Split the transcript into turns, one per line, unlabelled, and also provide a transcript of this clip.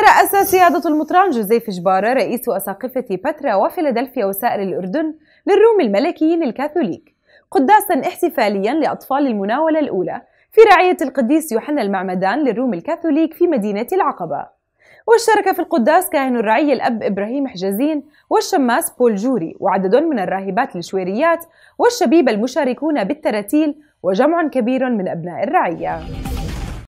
ترأس سيادة المطران جوزيف جبارة رئيس أساقفة بترا وفيلادلفيا وسائر الأردن للروم الملكيين الكاثوليك قداسا احتفاليا لأطفال المناولة الأولى في رعية القديس يوحنا المعمدان للروم الكاثوليك في مدينة العقبة واشترك في القداس كاهن الرعية الأب إبراهيم حجازين والشماس بول جوري وعدد من الراهبات الشويريات والشبيبة المشاركون بالتراتيل وجمع كبير من أبناء الرعية